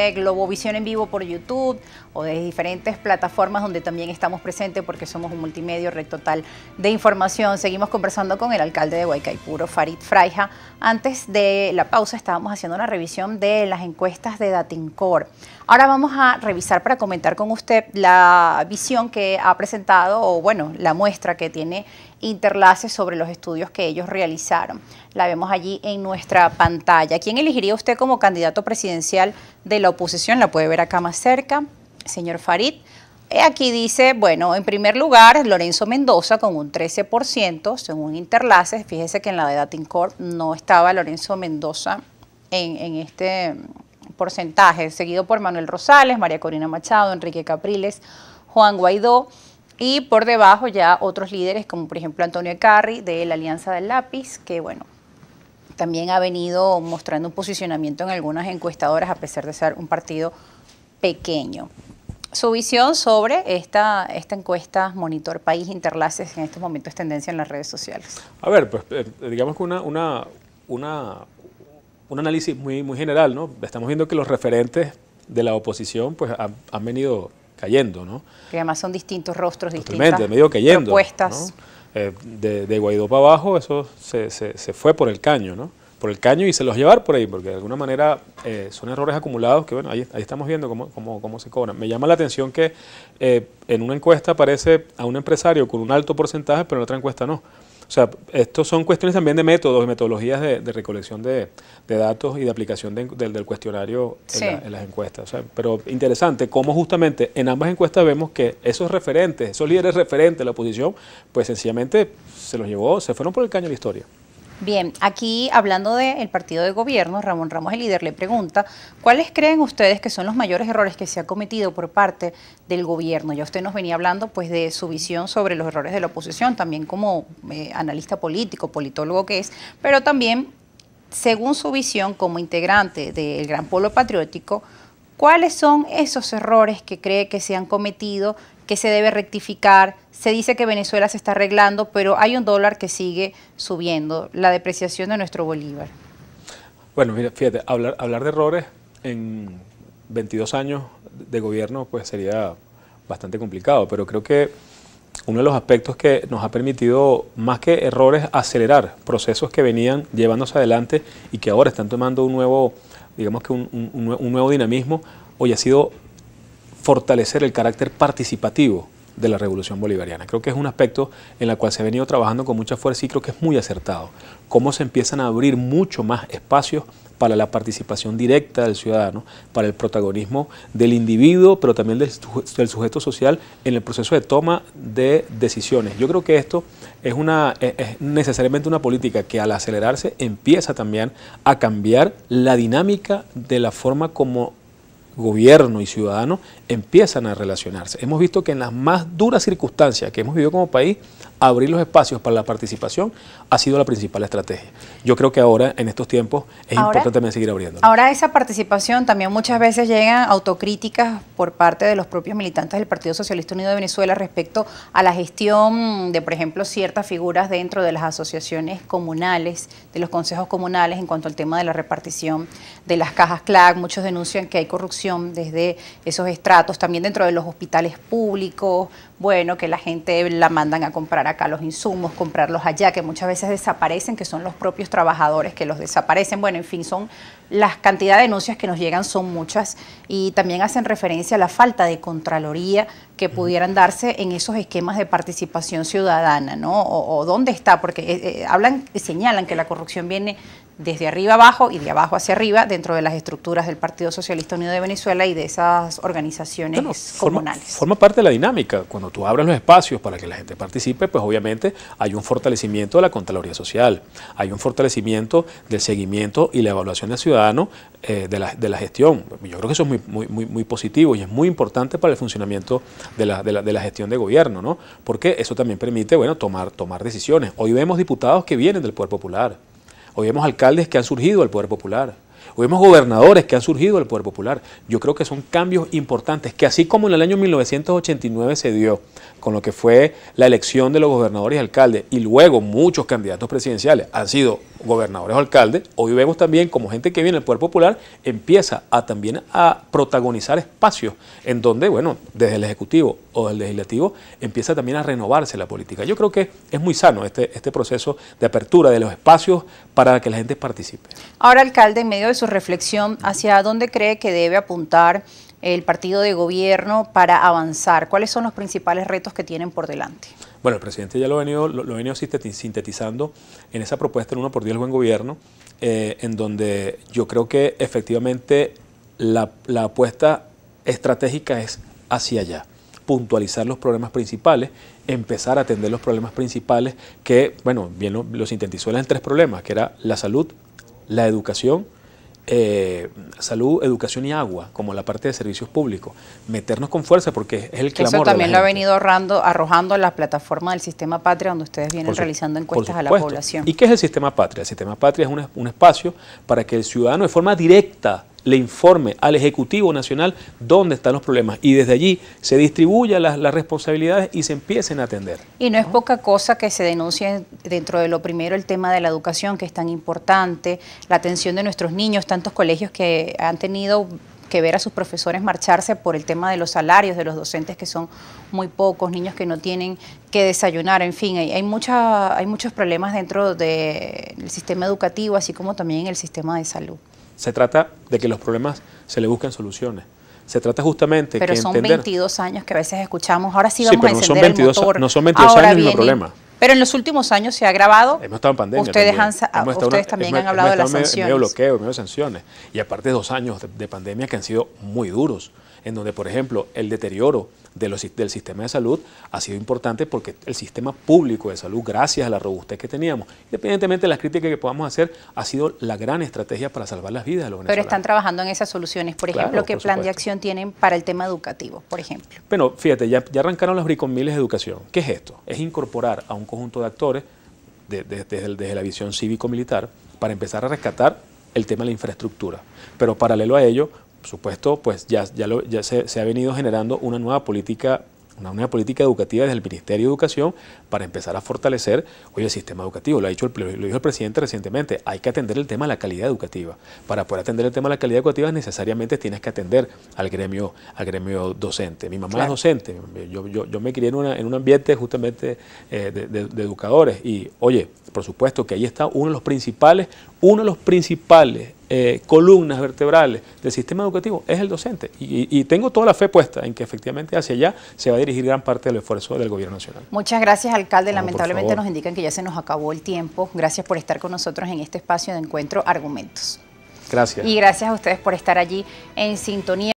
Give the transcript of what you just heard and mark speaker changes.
Speaker 1: Eh, Globovisión en vivo por YouTube o de diferentes plataformas donde también estamos presentes porque somos un multimedio red total de información. Seguimos conversando con el alcalde de Guaycaipuro, Farid Fraija. Antes de la pausa estábamos haciendo una revisión de las encuestas de Datincor. Ahora vamos a revisar para comentar con usted la visión que ha presentado o bueno, la muestra que tiene interlaces sobre los estudios que ellos realizaron. La vemos allí en nuestra pantalla. ¿Quién elegiría usted como candidato presidencial de la oposición? La puede ver acá más cerca, señor Farid. Eh, aquí dice, bueno, en primer lugar, Lorenzo Mendoza con un 13%, según Interlaces. Fíjese que en la de Corp no estaba Lorenzo Mendoza en, en este porcentaje, seguido por Manuel Rosales, María Corina Machado, Enrique Capriles, Juan Guaidó, y por debajo ya otros líderes, como por ejemplo Antonio Carri de la Alianza del Lápiz, que bueno, también ha venido mostrando un posicionamiento en algunas encuestadoras a pesar de ser un partido pequeño. Su visión sobre esta, esta encuesta Monitor País Interlaces en estos momentos tendencia en las redes sociales.
Speaker 2: A ver, pues eh, digamos que una, una, una, un análisis muy, muy general, ¿no? Estamos viendo que los referentes de la oposición pues han venido cayendo, ¿no?
Speaker 1: Que además son distintos rostros, distintas medio cayendo,
Speaker 2: eh, de, Guaidó para abajo, eso se, se, fue por el caño, ¿no? Por el caño y se los llevar por ahí, porque de alguna manera eh, son errores acumulados que, bueno, ahí, ahí estamos viendo cómo, cómo, cómo, se cobran. Me llama la atención que eh, en una encuesta aparece a un empresario con un alto porcentaje, pero en otra encuesta no. O sea, estos son cuestiones también de métodos, y metodologías de, recolección de, datos y de aplicación del cuestionario en, las encuestas. O sea, pero interesante cómo justamente en ambas encuestas vemos que esos referentes, esos líderes referentes de la oposición, pues sencillamente se los llevó, se fueron por el caño de la historia.
Speaker 1: Bien, aquí hablando del partido de gobierno, Ramón Ramos, el líder, le pregunta, ¿cuáles creen ustedes que son los mayores errores que se ha cometido por parte del gobierno? Ya usted nos venía hablando pues de su visión sobre los errores de la oposición, también como eh, analista político, politólogo que es, pero también según su visión como integrante del Gran Polo Patriótico, cuáles son esos errores que cree que se han cometido, que se debe rectificar. Se dice que Venezuela se está arreglando, pero hay un dólar que sigue subiendo, la depreciación de nuestro bolívar.
Speaker 2: Bueno, fíjate, hablar, hablar de errores en 22 años de gobierno pues sería bastante complicado, pero creo que uno de los aspectos que nos ha permitido, más que errores, acelerar procesos que venían llevándose adelante y que ahora están tomando un nuevo digamos que un, nuevo dinamismo, hoy ha sido fortalecer el carácter participativo de la revolución bolivariana. Creo que es un aspecto en el cual se ha venido trabajando con mucha fuerza y creo que es muy acertado. Cómo se empiezan a abrir mucho más espacios para la participación directa del ciudadano, para el protagonismo del individuo, pero también del, sujeto social en el proceso de toma de decisiones. Yo creo que esto es, una, es e, necesariamente una política que al acelerarse empieza también a cambiar la dinámica de la forma como gobierno y ciudadano empiezan a relacionarse. Hemos visto que en las más duras circunstancias que hemos vivido como país, abrir los espacios para la participación ha sido la principal estrategia. Yo creo que ahora, en estos tiempos, es importante también seguir abriendo.
Speaker 1: Ahora esa participación también muchas veces llegan autocríticas por parte de los propios militantes del Partido Socialista Unido de Venezuela respecto a la gestión de, por ejemplo, ciertas figuras dentro de las asociaciones comunales, de los consejos comunales en cuanto al tema de la repartición de las cajas CLAC. Muchos denuncian que hay corrupción desde esos estratos, también dentro de los hospitales públicos, bueno, que la gente la mandan a comprar acá los insumos, comprarlos allá, que muchas veces desaparecen, que son los propios trabajadores que los desaparecen. Bueno, en fin, son las cantidades de denuncias que nos llegan son muchas y también hacen referencia a la falta de contraloría que pudieran darse en esos esquemas de participación ciudadana, ¿no? O, dónde está, porque eh, eh, hablan, señalan que la corrupción viene desde arriba abajo y de abajo hacia arriba dentro de las estructuras del Partido Socialista Unido de Venezuela y de esas organizaciones comunales.
Speaker 2: Forma, parte de la dinámica. Cuando tú abres los espacios para que la gente participe, pues obviamente hay un fortalecimiento de la Contraloría Social, hay un fortalecimiento del seguimiento y la evaluación del ciudadano eh, de, la, de, la, gestión. Yo creo que eso es muy, muy, positivo y es muy importante para el funcionamiento de la, de la, de la gestión de gobierno, ¿no? Porque eso también permite, bueno, tomar, tomar decisiones. Hoy vemos diputados que vienen del Poder Popular Hoy vemos alcaldes que han surgido del Poder Popular. Hoy vemos gobernadores que han surgido del Poder Popular. Yo creo que son cambios importantes que así como en el año 1989 se dio con lo que fue la elección de los gobernadores y alcaldes y luego muchos candidatos presidenciales han sido gobernadores o alcaldes, hoy vemos también como gente que viene del Poder Popular empieza a también a protagonizar espacios en donde, bueno, desde el Ejecutivo o el Legislativo empieza también a renovarse la política. Yo creo que es muy sano este, este proceso de apertura de los espacios para que la gente participe.
Speaker 1: Ahora, alcalde, en medio de su reflexión, ¿hacia dónde cree que debe apuntar el partido de gobierno para avanzar? ¿Cuáles son los principales retos que tienen por delante?
Speaker 2: Bueno, el presidente ya lo ha venido, sintetizando en esa propuesta del uno por 10 buen gobierno, eh, en donde yo creo que efectivamente la, apuesta estratégica es hacia allá puntualizar los problemas principales, empezar a atender los problemas principales que, bueno, bien lo, sintetizó en tres problemas, que era la salud, la educación eh, salud, educación y agua, como la parte de servicios públicos. Meternos con fuerza porque es el clamor. Eso también lo ha
Speaker 1: venido arrojando, arrojando la plataforma del Sistema Patria, donde ustedes vienen realizando encuestas a la población. ¿Y
Speaker 2: qué es el Sistema Patria? El Sistema Patria es un espacio para que el ciudadano, de forma directa, le informe al Ejecutivo Nacional dónde están los problemas y desde allí se distribuyan las, responsabilidades y se empiecen a atender.
Speaker 1: Y no es poca cosa que se denuncie dentro de lo primero el tema de la educación, que es tan importante, la atención de nuestros niños, tantos colegios que han tenido que ver a sus profesores marcharse por el tema de los salarios de los docentes que son muy pocos, niños que no tienen que desayunar, en fin, hay, hay, hay muchos problemas dentro del sistema educativo, así como también en el sistema de salud.
Speaker 2: Se trata de que los problemas se le busquen soluciones. Se trata justamente pero que son 22
Speaker 1: años que a veces escuchamos, ahora sí vamos a encender no son 22, el motor. No son 22 ahora años viene, el problema. Pero en los últimos años se ha agravado. Hemos estado en pandemia Ustedes, también. Han, ustedes también han hablado de las sanciones. Medio bloqueo,
Speaker 2: medio sanciones. Y aparte dos años de pandemia que han sido muy duros, en donde, por ejemplo, el deterioro del sistema de salud ha sido importante porque el sistema público de salud, gracias a la robustez que teníamos, independientemente de las críticas que podamos hacer, ha sido la gran estrategia para salvar las vidas de los venezolanos. Pero están
Speaker 1: trabajando en esas soluciones, por ejemplo, ¿qué plan de acción tienen para el tema educativo, por ejemplo?
Speaker 2: Bueno, fíjate, ya, arrancaron los bricomiles de educación. ¿Qué es esto? Es incorporar a un conjunto de actores desde la visión cívico-militar para empezar a rescatar el tema de la infraestructura. Pero paralelo a ello, por supuesto, pues ya, ya, se, ha venido generando una nueva política una nueva política educativa desde el Ministerio de Educación para empezar a fortalecer hoy el sistema educativo. Lo, ha el, dijo el presidente recientemente, hay que atender el tema de la calidad educativa. Para poder atender el tema de la calidad educativa necesariamente tienes que atender al gremio, gremio docente. Mi mamá es docente, yo, me crié en, un ambiente justamente eh, de educadores y oye, por supuesto que ahí está uno de los principales, uno de los principales eh, columnas vertebrales del sistema educativo es el docente. Y, tengo toda la fe puesta en que efectivamente hacia allá se va a dirigir gran parte del esfuerzo del gobierno nacional.
Speaker 1: Muchas gracias, alcalde. Lamentablemente nos indican que ya se nos acabó el tiempo. Gracias por estar con nosotros en este espacio de encuentro Argumentos. Gracias. Y gracias a ustedes por estar allí en sintonía.